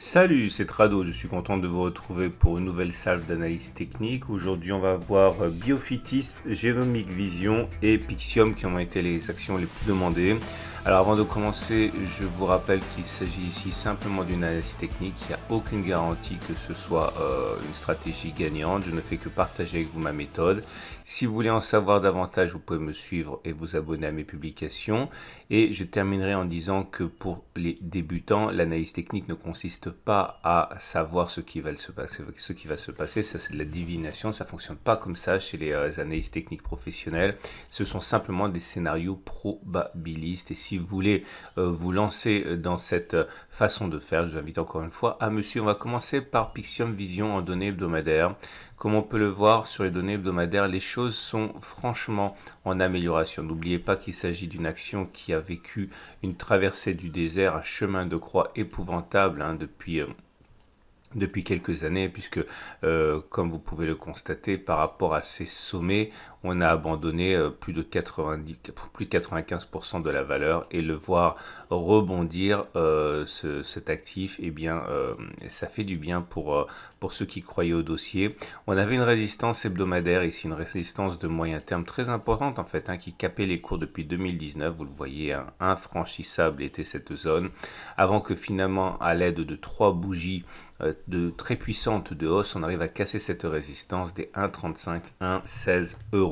Salut, c'est Trado, je suis content de vous retrouver pour une nouvelle salle d'analyse technique. Aujourd'hui, on va voir Biophytis, Genomic Vision et Pixium qui ont été les actions les plus demandées. Alors avant de commencer, je vous rappelle qu'il s'agit ici simplement d'une analyse technique, il n'y a aucune garantie que ce soit euh, une stratégie gagnante, je ne fais que partager avec vous ma méthode. Si vous voulez en savoir davantage, vous pouvez me suivre et vous abonner à mes publications. Et je terminerai en disant que pour les débutants, l'analyse technique ne consiste pas à savoir ce qui va se passer, ce qui va se passer. ça c'est de la divination, ça fonctionne pas comme ça chez les euh, analyses techniques professionnelles. ce sont simplement des scénarios probabilistes et si vous voulez euh, vous lancer euh, dans cette euh, façon de faire, je vous invite encore une fois à monsieur On va commencer par Pixium Vision en données hebdomadaires. Comme on peut le voir sur les données hebdomadaires, les choses sont franchement en amélioration. N'oubliez pas qu'il s'agit d'une action qui a vécu une traversée du désert, un chemin de croix épouvantable hein, depuis... depuis quelques années, puisque comme vous pouvez le constater, par rapport à ces sommets, on a abandonné euh, plus de, 90, plus 95% de la valeur et le voir rebondir euh, cet actif, eh bien, euh, ça fait du bien pour, pour ceux qui croyaient au dossier. On avait une résistance hebdomadaire ici, une résistance de moyen terme très importante en fait, hein, qui capait les cours depuis 2019. Vous le voyez, hein, infranchissable était cette zone, avant que finalement, à l'aide de trois bougies de très puissantes de hausse, on arrive à casser cette résistance des 1,35, 1,16 euros.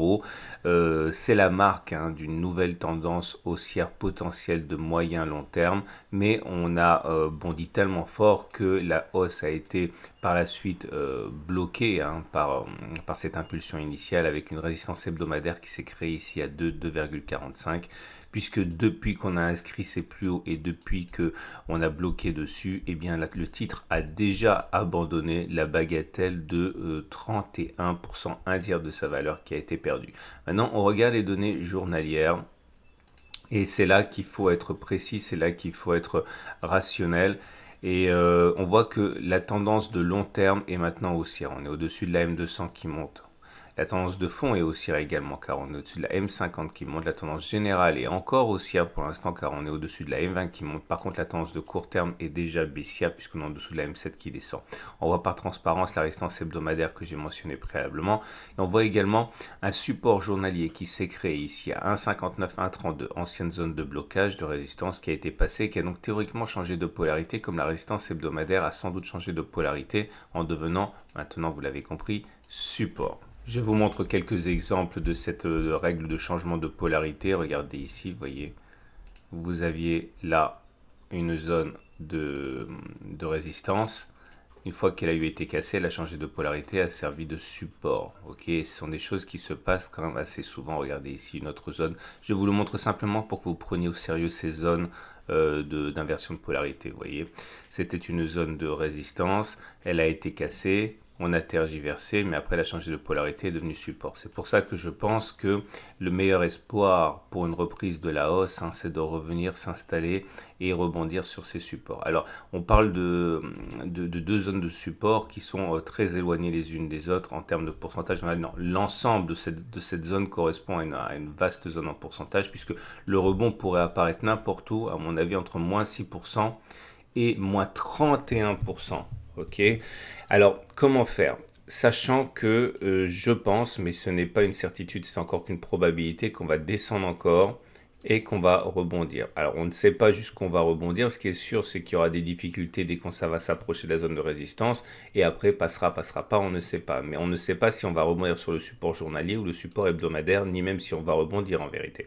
Euh, c'est la marque hein, d'une nouvelle tendance haussière potentielle de moyen long terme, mais on a euh, bondi tellement fort que la hausse a été par la suite euh, bloquée hein, par, cette impulsion initiale avec une résistance hebdomadaire qui s'est créée ici à 2,45 puisque depuis qu'on a inscrit ses plus hauts et depuis que on a bloqué dessus, et eh bien le titre a déjà abandonné la bagatelle de 31%, un tiers de sa valeur qui a été Maintenant, on regarde les données journalières. Et c'est là qu'il faut être précis, c'est là qu'il faut être rationnel. Et euh, on voit que la tendance de long terme est maintenant haussière. On est au-dessus de la M200 qui monte. La tendance de fond est haussière également car on est au-dessus de la M50 qui monte. La tendance générale est encore haussière pour l'instant car on est au-dessus de la M20 qui monte. Par contre, la tendance de court terme est déjà baissière puisqu'on est en dessous de la M7 qui descend. On voit par transparence la résistance hebdomadaire que j'ai mentionnée préalablement. Et on voit également un support journalier qui s'est créé ici à 1,59-1,32, ancienne zone de blocage de résistance qui a été passée, qui a donc théoriquement changé de polarité comme la résistance hebdomadaire a sans doute changé de polarité en devenant, maintenant vous l'avez compris, support. Je vous montre quelques exemples de cette euh, règle de changement de polarité. Regardez ici, vous voyez, vous aviez là une zone de, résistance. Une fois qu'elle a eu été cassée, elle a changé de polarité, elle a servi de support. ce sont des choses qui se passent quand même assez souvent. Regardez ici une autre zone. Je vous le montre simplement pour que vous preniez au sérieux ces zones euh, d'inversion de, polarité. voyez, c'était une zone de résistance. Elle a été cassée on a tergiversé, mais après la changée de polarité est devenue support. C'est pour ça que je pense que le meilleur espoir pour une reprise de la hausse, hein, c'est de revenir s'installer et rebondir sur ces supports. Alors, on parle de, deux zones de support qui sont euh, très éloignées les unes des autres en termes de pourcentage. L'ensemble de cette, zone correspond à une, à une, vaste zone en pourcentage, puisque le rebond pourrait apparaître n'importe où, à mon avis, entre moins 6% et moins 31%. Ok Alors, comment faire Sachant que euh, je pense, mais ce n'est pas une certitude, c'est encore qu'une probabilité qu'on va descendre encore et qu'on va rebondir. Alors, on ne sait pas juste qu'on va rebondir. Ce qui est sûr, c'est qu'il y aura des difficultés dès qu'on va s'approcher de la zone de résistance. Et après, passera, passera pas, on ne sait pas. Mais on ne sait pas si on va rebondir sur le support journalier ou le support hebdomadaire, ni même si on va rebondir en vérité.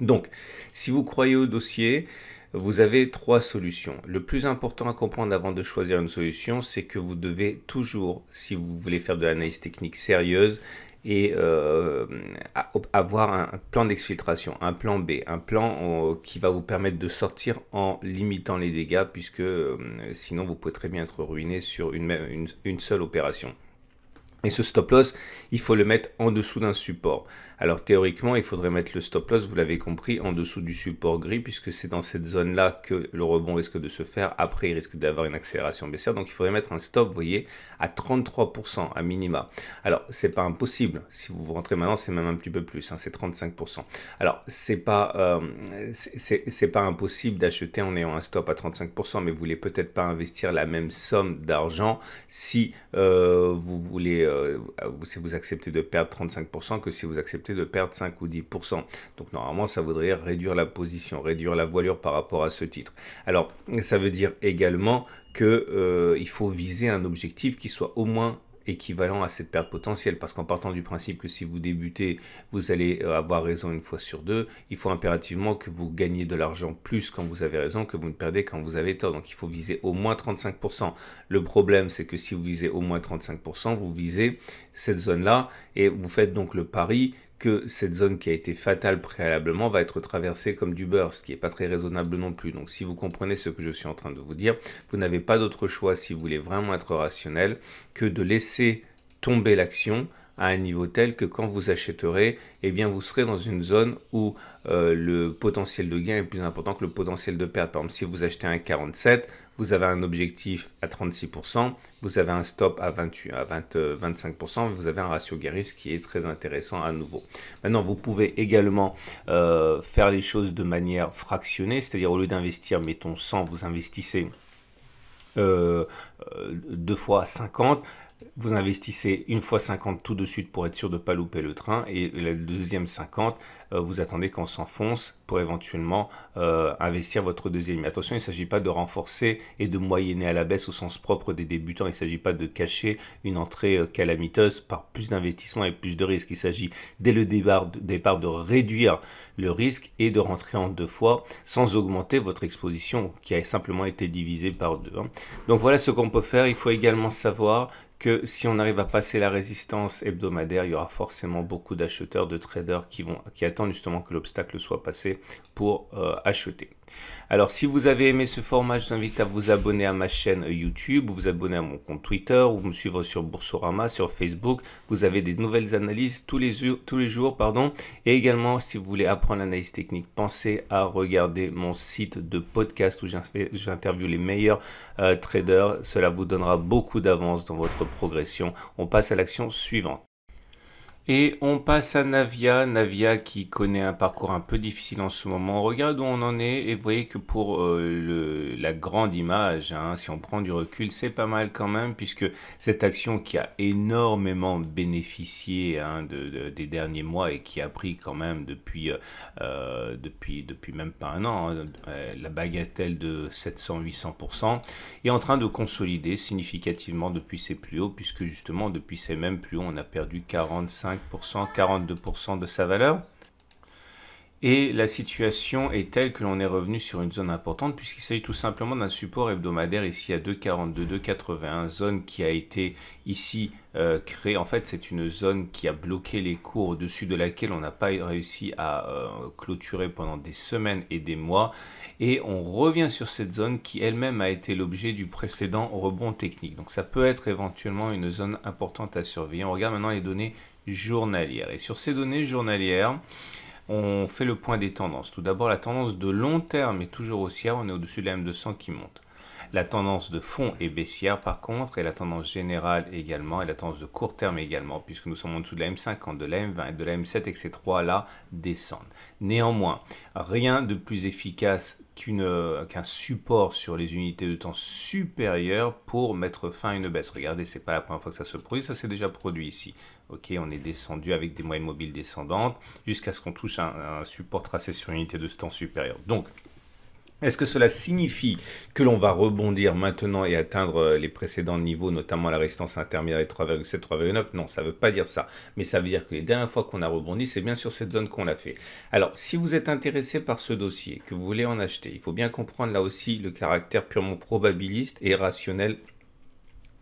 Donc, si vous croyez au dossier, vous avez trois solutions. Le plus important à comprendre avant de choisir une solution, c'est que vous devez toujours, si vous voulez faire de l'analyse technique sérieuse, et euh, avoir un plan d'exfiltration, un plan B, un plan euh, qui va vous permettre de sortir en limitant les dégâts, puisque euh, sinon vous pouvez très bien être ruiné sur une seule opération. Et ce stop loss, il faut le mettre en dessous d'un support. Alors théoriquement, il faudrait mettre le stop loss, vous l'avez compris, en dessous du support gris, puisque c'est dans cette zone-là que le rebond risque de se faire. Après, il risque d'avoir une accélération baissière. Donc il faudrait mettre un stop, vous voyez, à 33% à minima. Alors, c'est pas impossible. Si vous rentrez maintenant, c'est même un petit peu plus, hein, c'est 35%. Alors, c'est pas, euh, c'est pas impossible d'acheter en ayant un stop à 35%, mais vous voulez peut-être pas investir la même somme d'argent si euh, vous voulez, euh, si vous acceptez de perdre 35% que si vous acceptez de perdre 5 ou 10%. Donc normalement, ça voudrait réduire la position, réduire la voilure par rapport à ce titre. Alors, ça veut dire également qu'il euh, il faut viser un objectif qui soit au moins équivalent à cette perte potentielle parce qu'en partant du principe que si vous débutez vous allez euh, avoir raison une fois sur deux il faut impérativement que vous gagnez de l'argent plus quand vous avez raison que vous ne perdez quand vous avez tort donc il faut viser au moins 35% le problème c'est que si vous visez au moins 35% vous visez cette zone là et vous faites donc le pari que cette zone qui a été fatale préalablement va être traversée comme du beurre, ce qui n'est pas très raisonnable non plus. Donc si vous comprenez ce que je suis en train de vous dire, vous n'avez pas d'autre choix si vous voulez vraiment être rationnel que de laisser tomber l'action à un niveau tel que quand vous achèterez, eh bien vous serez dans une zone où euh, le potentiel de gain est plus important que le potentiel de perte. Par exemple, si vous achetez un 47, vous avez un objectif à 36%, vous avez un stop à, 28, à 25%, euh, vous avez un ratio guéris qui est très intéressant à nouveau. Maintenant, vous pouvez également euh, faire les choses de manière fractionnée, c'est-à-dire au lieu d'investir, mettons 100, vous investissez euh, deux fois 50, vous investissez une fois 50 tout de suite pour être sûr de ne pas louper le train et la deuxième 50 euh, vous attendez qu'on s'enfonce pour éventuellement euh, investir votre deuxième. attention, il ne s'agit pas de renforcer et de moyenner à la baisse au sens propre des débutants. Il ne s'agit pas de cacher une entrée euh, calamiteuse par plus d'investissement et plus de risques. Il s'agit dès le départ, de réduire le risque et de rentrer en deux fois sans augmenter votre exposition qui a simplement été divisée par deux. Hein. Donc voilà ce qu'on peut faire. Il faut également savoir que si on arrive à passer la résistance hebdomadaire, il y aura forcément beaucoup d'acheteurs, de traders qui vont qui attendent justement que l'obstacle soit passé pour euh, acheter. Alors si vous avez aimé ce format, je vous invite à vous abonner à ma chaîne YouTube, vous abonner à mon compte Twitter ou me suivre sur Boursorama, sur Facebook. Vous avez des nouvelles analyses tous les, tous les jours. Pardon. Et également, si vous voulez apprendre l'analyse technique, pensez à regarder mon site de podcast où j'interviewe les meilleurs euh, traders. Cela vous donnera beaucoup d'avance dans votre progression. On passe à l'action suivante. Et on passe à Navia, Navia qui connaît un parcours un peu difficile en ce moment. On regarde où on en est et vous voyez que pour euh, la grande image, hein, si on prend du recul, c'est pas mal quand même puisque cette action qui a énormément bénéficié hein, des derniers mois et qui a pris quand même depuis, euh, euh, depuis, depuis même pas un an, hein, la bagatelle de 700-800%, est en train de consolider significativement depuis ses plus hauts puisque justement depuis ses mêmes plus hauts, on a perdu 45 42% de sa valeur. Et la situation est telle que l'on est revenu sur une zone importante puisqu'il s'agit tout simplement d'un support hebdomadaire ici à 2,42, 2,81, zone qui a été ici euh, créée. En fait, c'est une zone qui a bloqué les cours au-dessus de laquelle on n'a pas réussi à euh, clôturer pendant des semaines et des mois. Et on revient sur cette zone qui elle-même a été l'objet du précédent rebond technique. Donc ça peut être éventuellement une zone importante à surveiller. On regarde maintenant les données journalière. Et sur ces données journalières, on fait le point des tendances. Tout d'abord, la tendance de long terme est toujours haussière, on est au-dessus de la M200 qui monte. La tendance de fond est baissière par contre, et la tendance générale également, et la tendance de court terme également, puisque nous sommes en dessous de la M50, de la M20 et de la M7 et que ces trois-là descendent. Néanmoins, rien de plus efficace euh, qu'un support sur les unités de temps supérieures pour mettre fin à une baisse. Regardez, ce n'est pas la première fois que ça se produit, ça s'est déjà produit ici. Ok, on est descendu avec des moyennes mobiles descendantes jusqu'à ce qu'on touche un, support tracé sur une unité de temps supérieure. Donc, est-ce que cela signifie que l'on va rebondir maintenant et atteindre euh, les précédents niveaux, notamment la résistance intermédiaire de 3,7, 3,9 Non, ça ne veut pas dire ça. Mais ça veut dire que les dernières fois qu'on a rebondi, c'est bien sur cette zone qu'on l'a fait. Alors, si vous êtes intéressé par ce dossier, que vous voulez en acheter, il faut bien comprendre là aussi le caractère purement probabiliste et rationnel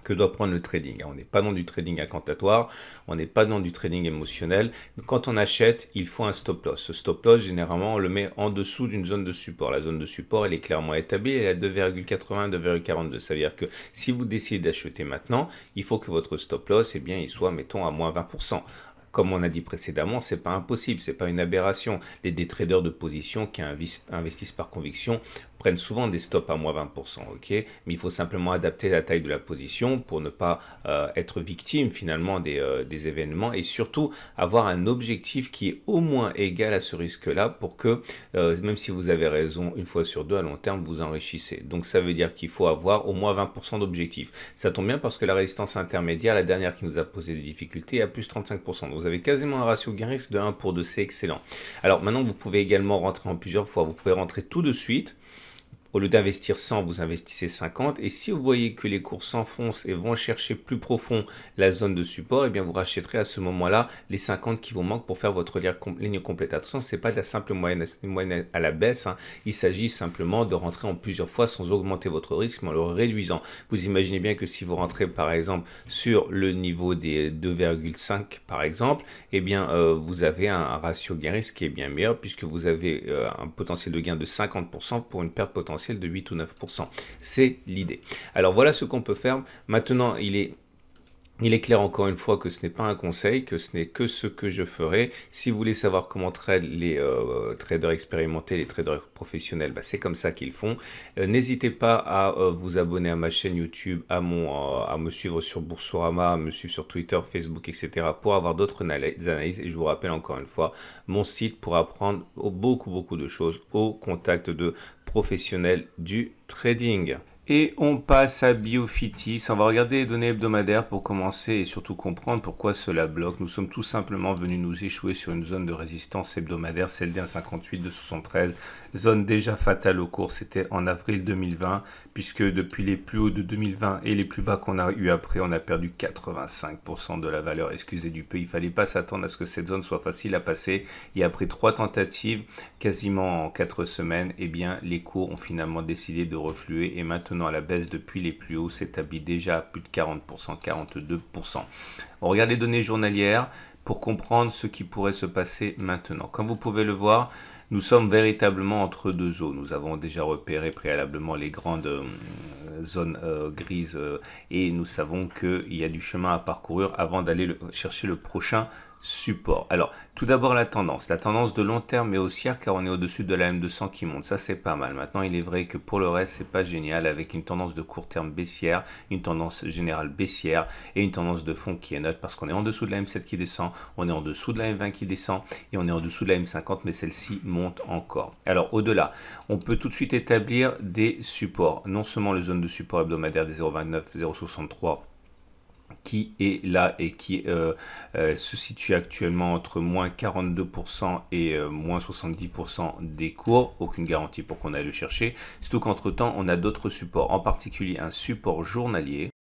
que doit prendre le trading. On n'est pas dans du trading incantatoire, on n'est pas dans du trading émotionnel. Quand on achète, il faut un stop loss. Ce stop loss, généralement, on le met en dessous d'une zone de support. La zone de support, elle est clairement établie, elle est à 2,80, 2,42. Ça veut dire que si vous décidez d'acheter maintenant, il faut que votre stop loss, eh bien, il soit, mettons, à moins 20% comme on a dit précédemment, c'est pas impossible, c'est pas une aberration. Les traders de position qui investissent par conviction prennent souvent des stops à moins 20%, ok Mais il faut simplement adapter la taille de la position pour ne pas euh, être victime finalement euh, des, événements et surtout avoir un objectif qui est au moins égal à ce risque-là pour que, euh, même si vous avez raison une fois sur deux à long terme, vous enrichissez. Donc ça veut dire qu'il faut avoir au moins 20% d'objectif. Ça tombe bien parce que la résistance intermédiaire, la dernière qui nous a posé des difficultés, est à plus 35%. Donc vous avez quasiment un ratio gain-risque de 1 pour 2, c'est excellent. Alors maintenant, vous pouvez également rentrer en plusieurs fois. Vous pouvez rentrer tout de suite au lieu d'investir 100, vous investissez 50. Et si vous voyez que les cours s'enfoncent et vont chercher plus profond la zone de support, eh bien vous rachèterez à ce moment-là les 50 qui vous manquent pour faire votre ligne complète. Attention, ce n'est pas de la simple moyenne, à la baisse. Hein. Il s'agit simplement de rentrer en plusieurs fois sans augmenter votre risque, mais en le réduisant. Vous imaginez bien que si vous rentrez par exemple sur le niveau des 2,5 par exemple, eh bien euh, vous avez un, ratio gain-risque qui est bien meilleur puisque vous avez euh, un potentiel de gain de 50% pour une perte potentielle de 8 ou 9%. C'est l'idée. Alors voilà ce qu'on peut faire. Maintenant, il est il est clair encore une fois que ce n'est pas un conseil, que ce n'est que ce que je ferai. Si vous voulez savoir comment trade les euh, traders expérimentés, les traders professionnels, bah, c'est comme ça qu'ils font. Euh, n'hésitez pas à euh, vous abonner à ma chaîne YouTube, à, à me suivre sur Boursorama, à me suivre sur Twitter, Facebook, etc. pour avoir d'autres analyses. Et je vous rappelle encore une fois, mon site pour apprendre beaucoup, beaucoup de choses au contact de professionnels du trading. Et on passe à Biofitis, On va regarder les données hebdomadaires pour commencer et surtout comprendre pourquoi cela bloque. Nous sommes tout simplement venus nous échouer sur une zone de résistance hebdomadaire, celle d'un 58 de 73, zone déjà fatale au cours. C'était en avril 2020 puisque depuis les plus hauts de 2020 et les plus bas qu'on a eu après, on a perdu 85% de la valeur excusez du peu. Il fallait pas s'attendre à ce que cette zone soit facile à passer. Et après trois tentatives, quasiment en quatre semaines, eh bien, les cours ont finalement décidé de refluer et maintenant à la baisse depuis les plus hauts s'établit déjà à plus de 40%, 42%. On regarde les données journalières pour comprendre ce qui pourrait se passer maintenant. Comme vous pouvez le voir, nous sommes véritablement entre deux eaux. Nous avons déjà repéré préalablement les grandes euh, zones euh, grises euh, et nous savons qu'il y a du chemin à parcourir avant d'aller chercher le prochain support. Alors, tout d'abord la tendance. La tendance de long terme est haussière car on est au-dessus de la M200 qui monte. Ça, c'est pas mal. Maintenant, il est vrai que pour le reste, c'est pas génial avec une tendance de court terme baissière, une tendance générale baissière et une tendance de fond qui est neutre parce qu'on est en dessous de la M7 qui descend, on est en dessous de la M20 qui descend et on est en dessous de la M50 mais celle-ci monte encore. Alors, au-delà, on peut tout de suite établir des supports. Non seulement les zones de support hebdomadaire des 0,29, 0,63 qui est là et qui euh, euh, se situe actuellement entre moins 42% et euh, moins 70% des cours. Aucune garantie pour qu'on aille le chercher. Surtout qu'entre-temps, on a d'autres supports, en particulier un support journalier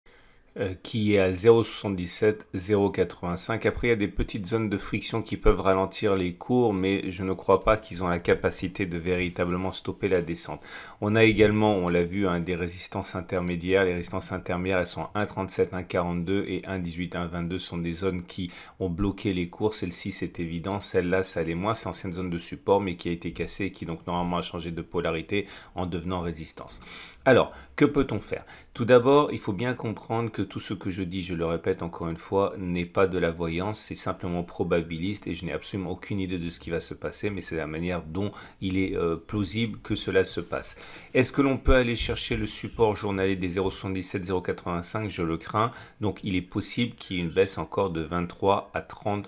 euh, qui est à 0,77, 0,85. Après, il y a des petites zones de friction qui peuvent ralentir les cours, mais je ne crois pas qu'ils ont la capacité de véritablement stopper la descente. On a également, on l'a vu, hein, des résistances intermédiaires. Les résistances intermédiaires, elles sont 1,37, 1,42 et 1,18, 1,22 sont des zones qui ont bloqué les cours. Celle-ci, c'est évident. Celle-là, ça l'est moins. C'est l'ancienne zone de support, mais qui a été cassée et qui donc normalement a changé de polarité en devenant résistance. Alors, que peut-on faire Tout d'abord, il faut bien comprendre que tout ce que je dis, je le répète encore une fois, n'est pas de la voyance, c'est simplement probabiliste et je n'ai absolument aucune idée de ce qui va se passer, mais c'est la manière dont il est euh, plausible que cela se passe. Est-ce que l'on peut aller chercher le support journalier des 0,77-0,85 Je le crains. Donc il est possible qu'il y ait une baisse encore de 23 à 30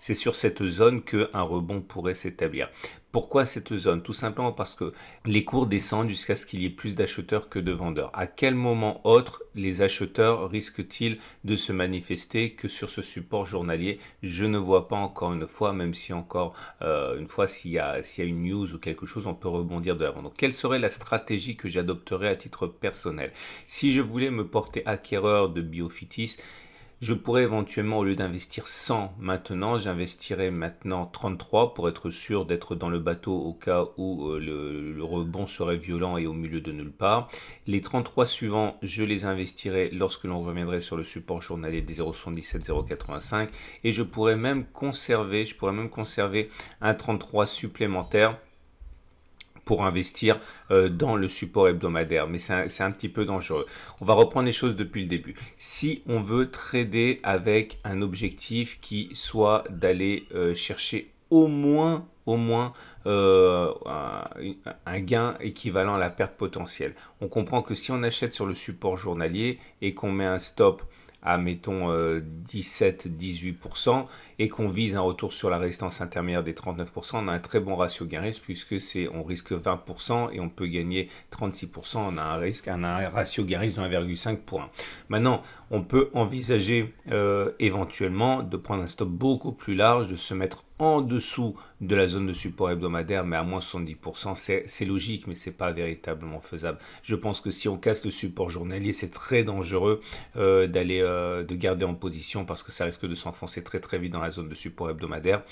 c'est sur cette zone qu'un rebond pourrait s'établir. Pourquoi cette zone Tout simplement parce que les cours descendent jusqu'à ce qu'il y ait plus d'acheteurs que de vendeurs. À quel moment autre les acheteurs risquent-ils de se manifester que sur ce support journalier Je ne vois pas encore une fois, même si encore euh, une fois, s'il y, y, a une news ou quelque chose, on peut rebondir de l'avant. Donc, quelle serait la stratégie que j'adopterais à titre personnel Si je voulais me porter acquéreur de Biofitis, je pourrais éventuellement, au lieu d'investir 100 maintenant, j'investirais maintenant 33 pour être sûr d'être dans le bateau au cas où euh, le, rebond serait violent et au milieu de nulle part. Les 33 suivants, je les investirai lorsque l'on reviendrait sur le support journalier des 0,77085 et je pourrais même conserver, je pourrais même conserver un 33 supplémentaire pour investir euh, dans le support hebdomadaire. Mais c'est un, petit peu dangereux. On va reprendre les choses depuis le début. Si on veut trader avec un objectif qui soit d'aller euh, chercher au moins au moins euh, un gain équivalent à la perte potentielle. On comprend que si on achète sur le support journalier et qu'on met un stop mettons, 17-18%, euh, et qu'on vise un retour sur la résistance intermédiaire des 39%, on a un très bon ratio gain puisque c'est on risque 20% et on peut gagner 36%, on a un, risque, un ratio gain de 1,5 point. Maintenant, on peut envisager euh, éventuellement de prendre un stop beaucoup plus large, de se mettre en dessous de la zone de support hebdomadaire, mais à moins 70%, c'est logique, mais ce n'est pas véritablement faisable. Je pense que si on casse le support journalier, c'est très dangereux euh, d'aller euh, de garder en position parce que ça risque de s'enfoncer très très vite dans la zone de support hebdomadaire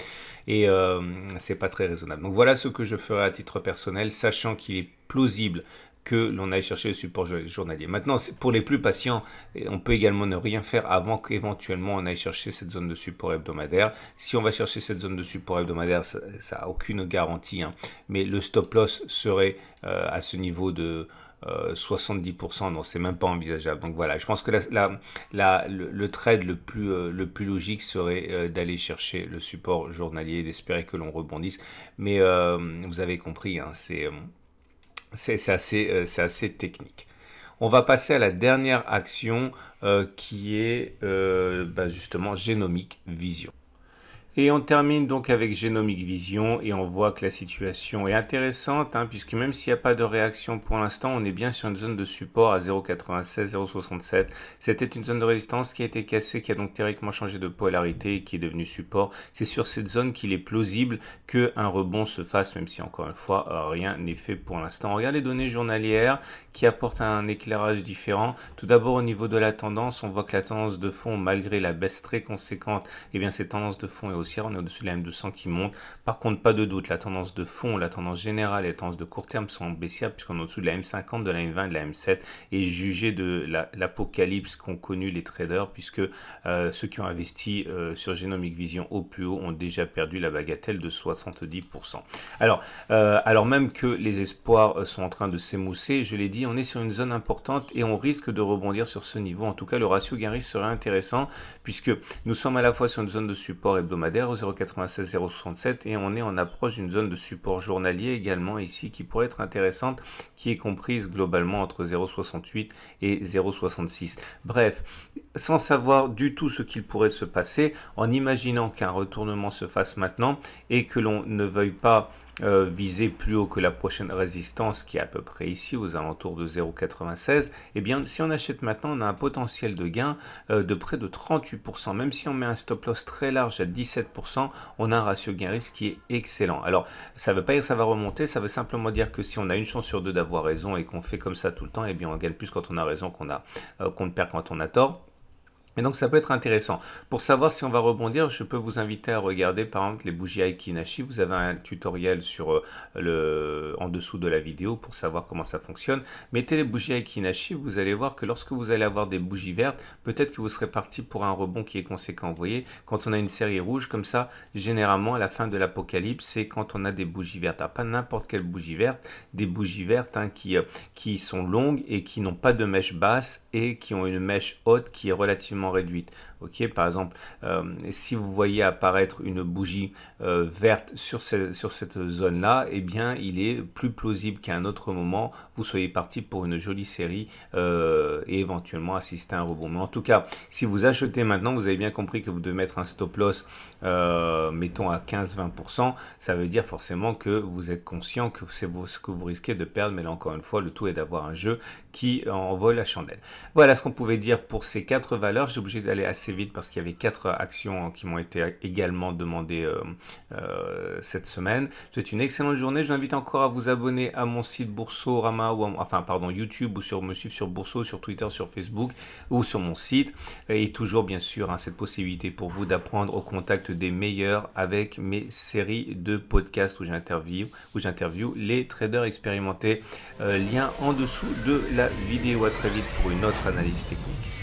et ce euh, c'est pas très raisonnable. Donc voilà ce que je ferai à titre personnel, sachant qu'il est plausible que l'on aille chercher le support journalier. Maintenant, pour les plus patients, on peut également ne rien faire avant qu'éventuellement on aille chercher cette zone de support hebdomadaire. Si on va chercher cette zone de support hebdomadaire, ça n'a aucune garantie, hein. mais le stop loss serait euh, à ce niveau de... 70%, euh, donc c'est même pas envisageable. Donc voilà, je pense que le, trade le plus, euh, le plus logique serait d'aller chercher le support journalier, et d'espérer que l'on rebondisse. Mais vous avez compris, hein, c'est... Euh, c'est assez, technique. On va passer à la dernière action euh, qui est euh, bah, justement génomique vision. Et on termine donc avec Genomic Vision et on voit que la situation est intéressante hein, puisque même s'il n'y a pas de réaction pour l'instant, on est bien sur une zone de support à 0,96, 0,67. C'était une zone de résistance qui a été cassée, qui a donc théoriquement changé de polarité et qui est devenue support. C'est sur cette zone qu'il est plausible qu'un rebond se fasse même si encore une fois rien n'est fait pour l'instant. On regarde les données journalières qui apportent un éclairage différent. Tout d'abord au niveau de la tendance, on voit que la tendance de fond malgré la baisse très conséquente, et eh bien cette tendance de fond est on est au-dessus de la M200 qui monte. Par contre, pas de doute, la tendance de fond, la tendance générale et la tendance de court terme sont baissières puisqu'on est au-dessous de la M50, de la M20 de la M7 et jugé de l'apocalypse qu'ont connu les traders puisque euh, ceux qui ont investi euh, sur Genomic Vision au plus haut ont déjà perdu la bagatelle de 70%. Alors, euh, alors même que les espoirs sont en train de s'émousser, je l'ai dit, on est sur une zone importante et on risque de rebondir sur ce niveau. En tout cas, le ratio gain serait intéressant puisque nous sommes à la fois sur une zone de support hebdomadaire 096 067 et on est en approche d'une zone de support journalier également ici qui pourrait être intéressante, qui est comprise globalement entre 0,68 et 0,66. Bref, sans savoir du tout ce qu'il pourrait se passer, en imaginant qu'un retournement se fasse maintenant et que l'on ne veuille pas euh, viser plus haut que la prochaine résistance qui est à peu près ici aux alentours de 0,96, eh bien si on achète maintenant, on a un potentiel de gain euh, de près de 38%. Même si on met un stop loss très large à 17%, on a un ratio gain-risque qui est excellent. Alors ça ne veut pas dire que ça va remonter, ça veut simplement dire que si on a une chance sur deux d'avoir raison et qu'on fait comme ça tout le temps, eh bien on gagne plus quand on a raison qu'on a euh, qu'on perd quand on a tort. Mais donc ça peut être intéressant. Pour savoir si on va rebondir, je peux vous inviter à regarder par exemple les bougies Aikinashi. Vous avez un tutoriel sur euh, le, en dessous de la vidéo pour savoir comment ça fonctionne. Mettez les bougies Aikinashi, vous allez voir que lorsque vous allez avoir des bougies vertes, peut-être que vous serez parti pour un rebond qui est conséquent. Vous voyez, quand on a une série rouge comme ça, généralement à la fin de l'apocalypse, c'est quand on a des bougies vertes. Ah, pas n'importe quelle bougie verte, des bougies vertes hein, qui, euh, qui sont longues et qui n'ont pas de mèche basse et qui ont une mèche haute qui est relativement réduite. ok Par exemple, euh, si vous voyez apparaître une bougie euh, verte sur, sur cette zone-là, et eh bien, il est plus plausible qu'à un autre moment, vous soyez parti pour une jolie série euh, et éventuellement assister à un rebond. Mais en tout cas, si vous achetez maintenant, vous avez bien compris que vous devez mettre un stop loss, mettons à 15-20%, ça veut dire forcément que vous êtes conscient que c'est ce que vous risquez de perdre. Mais là, encore une fois, le tout est d'avoir un jeu qui envoie la chandelle. Voilà ce qu'on pouvait dire pour ces quatre valeurs j'ai obligé d'aller assez vite parce qu'il y avait quatre actions hein, qui m'ont été également demandées euh, euh, cette semaine. C'est une excellente journée. Je vous invite encore à vous abonner à mon site Boursorama, ou enfin pardon, YouTube, ou sur me suivre sur Boursorama, sur Twitter, sur Facebook, ou sur mon site. Et toujours, bien sûr, hein, cette possibilité pour vous d'apprendre au contact des meilleurs avec mes séries de podcasts où j'interviewe où j'interview les traders expérimentés. Euh, lien en dessous de la vidéo. À très vite pour une autre analyse technique.